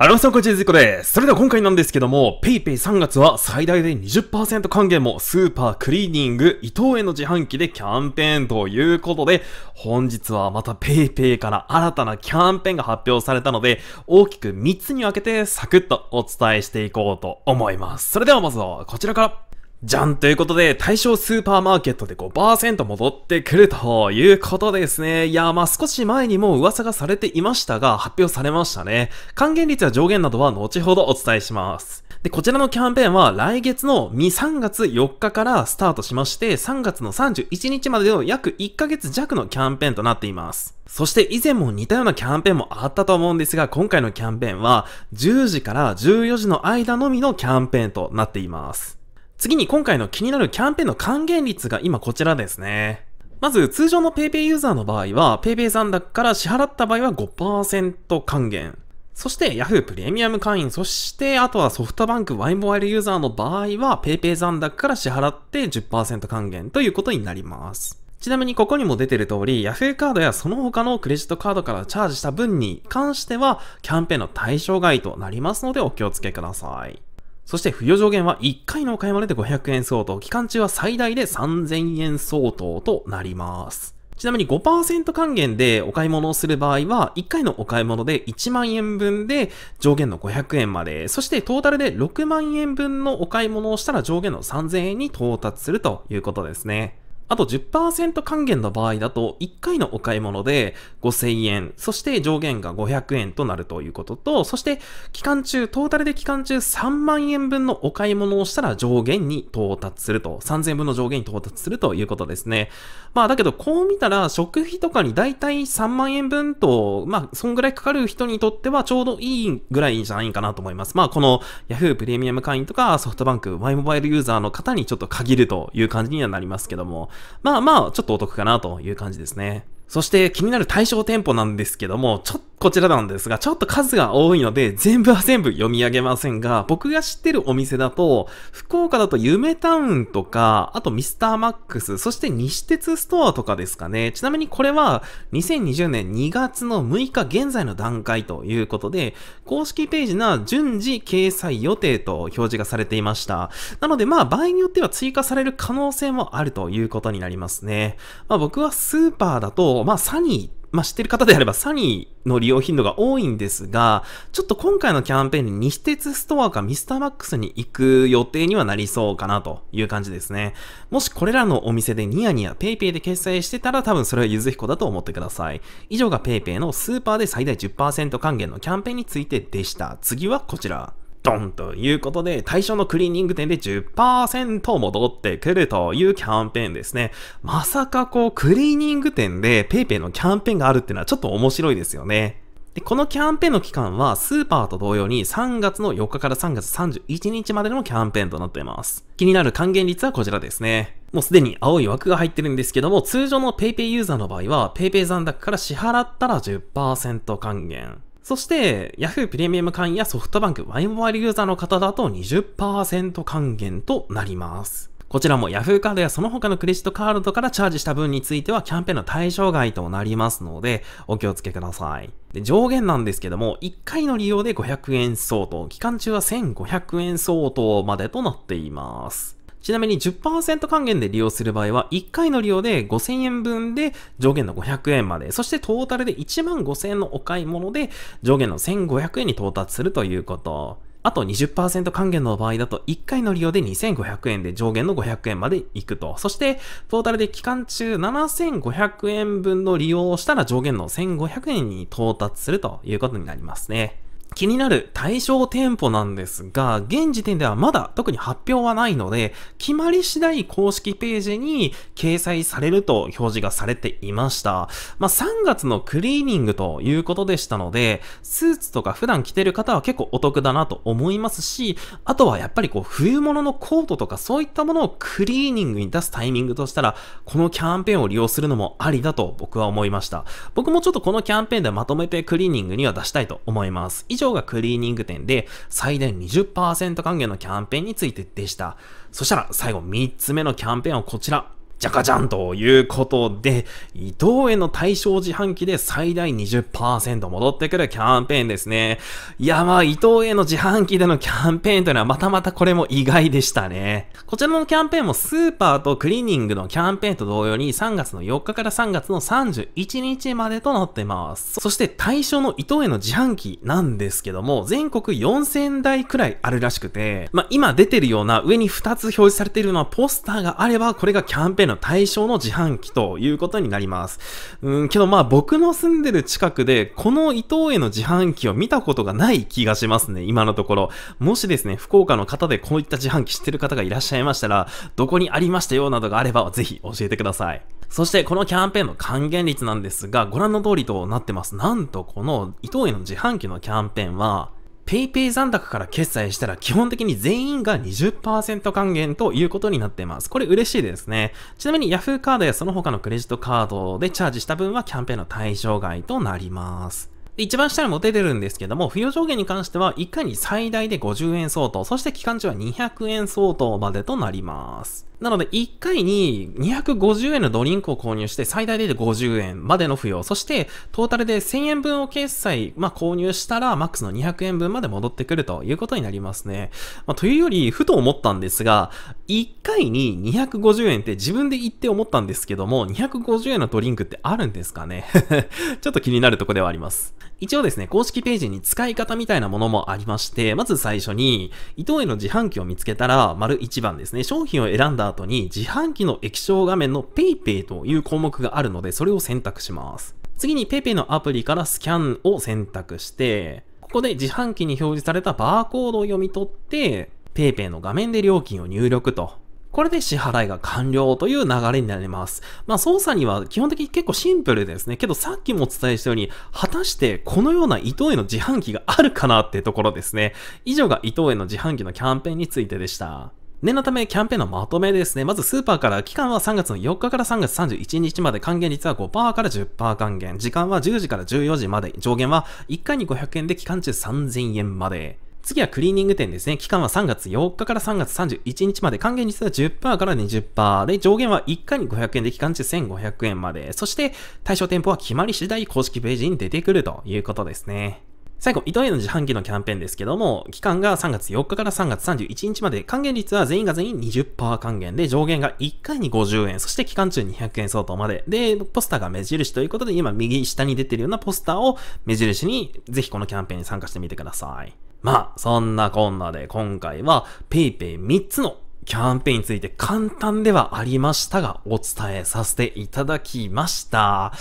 アランさん、こんにちは、です。それでは今回なんですけども、PayPay3 月は最大で20%還元もスーパークリーニング伊藤園の自販機でキャンペーンということで、本日はまた PayPay から新たなキャンペーンが発表されたので、大きく3つに分けてサクッとお伝えしていこうと思います。それではまずはこちらから。じゃんということで、対象スーパーマーケットで5%戻ってくるということですね。いや、まあ少し前にも噂がされていましたが、発表されましたね。還元率や上限などは後ほどお伝えします。で、こちらのキャンペーンは来月の2、3月4日からスタートしまして、3月の31日までの約1ヶ月弱のキャンペーンとなっています。そして以前も似たようなキャンペーンもあったと思うんですが、今回のキャンペーンは10時から14時の間のみのキャンペーンとなっています。次に今回の気になるキャンペーンの還元率が今こちらですね。まず通常の PayPay ユーザーの場合は PayPay 残高から支払った場合は5%還元。そして Yahoo プレミアム会員、そしてあとはソフトバンクワンモバイルユーザーの場合は PayPay 残高から支払って10%還元ということになります。ちなみにここにも出てる通り Yahoo カードやその他のクレジットカードからチャージした分に関してはキャンペーンの対象外となりますのでお気をつけください。そして、付与上限は1回のお買い物で500円相当、期間中は最大で3000円相当となります。ちなみに5%還元でお買い物をする場合は、1回のお買い物で1万円分で上限の500円まで、そしてトータルで6万円分のお買い物をしたら上限の3000円に到達するということですね。あと10%還元の場合だと、1回のお買い物で5000円、そして上限が500円となるということと、そして期間中、トータルで期間中3万円分のお買い物をしたら上限に到達すると、3000分の上限に到達するということですね。まあだけど、こう見たら食費とかにだいたい3万円分と、まあそんぐらいかかる人にとってはちょうどいいぐらいじゃないかなと思います。まあこの Yahoo プレミアム会員とかソフトバンク、マイモバイルユーザーの方にちょっと限るという感じにはなりますけども、まあまあ、ちょっとお得かなという感じですね。そして気になる対象店舗なんですけども、ちょっこちらなんですが、ちょっと数が多いので、全部は全部読み上げませんが、僕が知ってるお店だと、福岡だと夢タウンとか、あとミスターマックス、そして西鉄ストアとかですかね。ちなみにこれは、2020年2月の6日現在の段階ということで、公式ページな順次掲載予定と表示がされていました。なのでまあ、場合によっては追加される可能性もあるということになりますね。まあ僕はスーパーだと、まあサニーまあ、知ってる方であればサニーの利用頻度が多いんですが、ちょっと今回のキャンペーンに西鉄ストアかミスターマックスに行く予定にはなりそうかなという感じですね。もしこれらのお店でニヤニヤ PayPay で決済してたら多分それはゆずひこだと思ってください。以上が PayPay のスーパーで最大10%還元のキャンペーンについてでした。次はこちら。ドンということで、対象のクリーニング店で10%戻ってくるというキャンペーンですね。まさかこう、クリーニング店で PayPay のキャンペーンがあるっていうのはちょっと面白いですよね。で、このキャンペーンの期間は、スーパーと同様に3月の4日から3月31日までのキャンペーンとなっています。気になる還元率はこちらですね。もうすでに青い枠が入ってるんですけども、通常の PayPay ユーザーの場合は、PayPay 残高から支払ったら10%還元。そして、Yahoo プレミアム会員やソフトバンクワイモバイルユーザーの方だと20%還元となります。こちらも Yahoo カードやその他のクレジットカードからチャージした分についてはキャンペーンの対象外となりますので、お気をつけください。で上限なんですけども、1回の利用で500円相当、期間中は1500円相当までとなっています。ちなみに10%還元で利用する場合は、1回の利用で5000円分で上限の500円まで、そしてトータルで1万5000円のお買い物で上限の1500円に到達するということ。あと20%還元の場合だと1回の利用で2500円で上限の500円まで行くと。そしてトータルで期間中7500円分の利用をしたら上限の1500円に到達するということになりますね。気になる対象店舗なんですが、現時点ではまだ特に発表はないので、決まり次第公式ページに掲載されると表示がされていました。まあ、3月のクリーニングということでしたので、スーツとか普段着てる方は結構お得だなと思いますし、あとはやっぱりこう冬物のコートとかそういったものをクリーニングに出すタイミングとしたら、このキャンペーンを利用するのもありだと僕は思いました。僕もちょっとこのキャンペーンでまとめてクリーニングには出したいと思います。以上上がクリーニング店で最大20%還元のキャンペーンについてでした。そしたら最後3つ目のキャンペーンをこちら。じゃかじゃんということで、伊藤への対象自販機で最大20%戻ってくるキャンペーンですね。いや、まあ、伊藤への自販機でのキャンペーンというのはまたまたこれも意外でしたね。こちらのキャンペーンもスーパーとクリーニングのキャンペーンと同様に3月の4日から3月の31日までとなってます。そして対象の伊藤への自販機なんですけども、全国4000台くらいあるらしくて、まあ、今出てるような上に2つ表示されているのはポスターがあれば、これがキャンペーンの対象の自販機ということになります。うん、けどまあ僕の住んでる近くで、この伊藤園の自販機を見たことがない気がしますね、今のところ。もしですね、福岡の方でこういった自販機知ってる方がいらっしゃいましたら、どこにありましたよなどがあれば、ぜひ教えてください。そしてこのキャンペーンの還元率なんですが、ご覧の通りとなってます。なんとこの伊藤園の自販機のキャンペーンは、PayPay 残高から決済したら基本的に全員が20%還元ということになっています。これ嬉しいですね。ちなみに Yahoo カードやその他のクレジットカードでチャージした分はキャンペーンの対象外となります。一番下にも出てるんですけども、付与上限に関しては、1回に最大で50円相当、そして期間中は200円相当までとなります。なので、1回に250円のドリンクを購入して、最大で50円までの付与。そして、トータルで1000円分を決済、まあ、購入したら、マックスの200円分まで戻ってくるということになりますね。まあ、というより、ふと思ったんですが、1回に250円って自分で言って思ったんですけども、250円のドリンクってあるんですかね ちょっと気になるとこではあります。一応ですね、公式ページに使い方みたいなものもありまして、まず最初に、伊藤への自販機を見つけたら、丸1番ですね、商品を選んだ後に、自販機の液晶画面の PayPay という項目があるので、それを選択します。次に PayPay のアプリからスキャンを選択して、ここで自販機に表示されたバーコードを読み取って、PayPay の画面で料金を入力とこれで支払いが完了という流れになります。まあ、操作には基本的に結構シンプルですね。けどさっきもお伝えしたように、果たしてこのような伊藤への自販機があるかなってところですね。以上が伊藤への自販機のキャンペーンについてでした。念のため、キャンペーンのまとめですね。まず、スーパーから、期間は3月の4日から3月31日まで、還元率は5%から10%還元、時間は10時から14時まで、上限は1回に500円で、期間中3000円まで。次はクリーニング店ですね。期間は3月4日から3月31日まで、還元率は10%から20%で、上限は1回に500円で、期間中1500円まで。そして、対象店舗は決まり次第公式ページに出てくるということですね。最後、糸への自販機のキャンペーンですけども、期間が3月4日から3月31日まで、還元率は全員が全員20%還元で、上限が1回に50円、そして期間中200円相当まで。で、ポスターが目印ということで、今右下に出てるようなポスターを目印に、ぜひこのキャンペーンに参加してみてください。まあ、そんなこんなで今回は PayPay3 つのキャンペーンについて簡単ではありましたが、お伝えさせていただきました。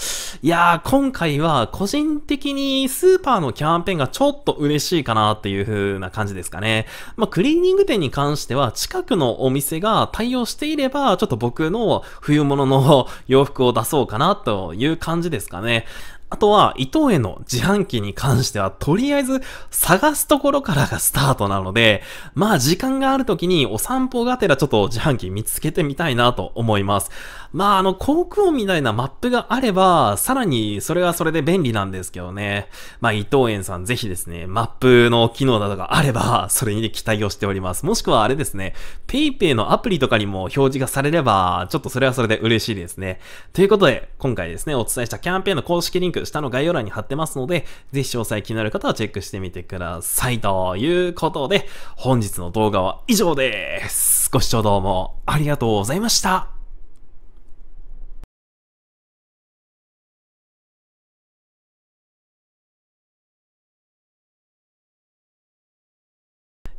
いやー、今回は個人的にスーパーのキャンペーンがちょっと嬉しいかなっていう風な感じですかね。まあ、クリーニング店に関しては、近くのお店が対応していれば、ちょっと僕の冬物の 洋服を出そうかなという感じですかね。あとは、伊藤への自販機に関しては、とりあえず探すところからがスタートなので、まあ時間がある時にお散歩がてらちょっと自販機見つけてみたいなと思います。まあ、あの、航空音みたいなマップがあれば、さらにそれはそれで便利なんですけどね。まあ、伊藤園さんぜひですね、マップの機能だとかあれば、それに期待をしております。もしくはあれですね、PayPay のアプリとかにも表示がされれば、ちょっとそれはそれで嬉しいですね。ということで、今回ですね、お伝えしたキャンペーンの公式リンク、下の概要欄に貼ってますので、ぜひ詳細気になる方はチェックしてみてください。ということで、本日の動画は以上です。ご視聴どうもありがとうございました。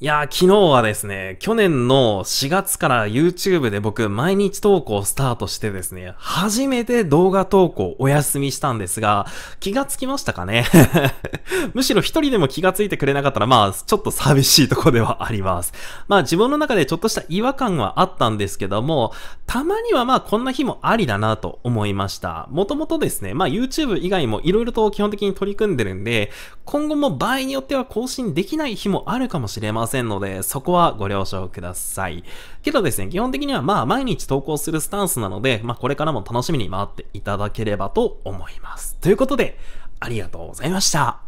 いやー、昨日はですね、去年の4月から YouTube で僕、毎日投稿スタートしてですね、初めて動画投稿お休みしたんですが、気がつきましたかね むしろ一人でも気がついてくれなかったら、まあ、ちょっと寂しいとこではあります。まあ、自分の中でちょっとした違和感はあったんですけども、たまにはまあ、こんな日もありだなと思いました。もともとですね、まあ、YouTube 以外も色々と基本的に取り組んでるんで、今後も場合によっては更新できない日もあるかもしれません。せんので、そこはご了承ください。けどですね、基本的にはまあ毎日投稿するスタンスなので、まあこれからも楽しみに回っていただければと思います。ということで、ありがとうございました。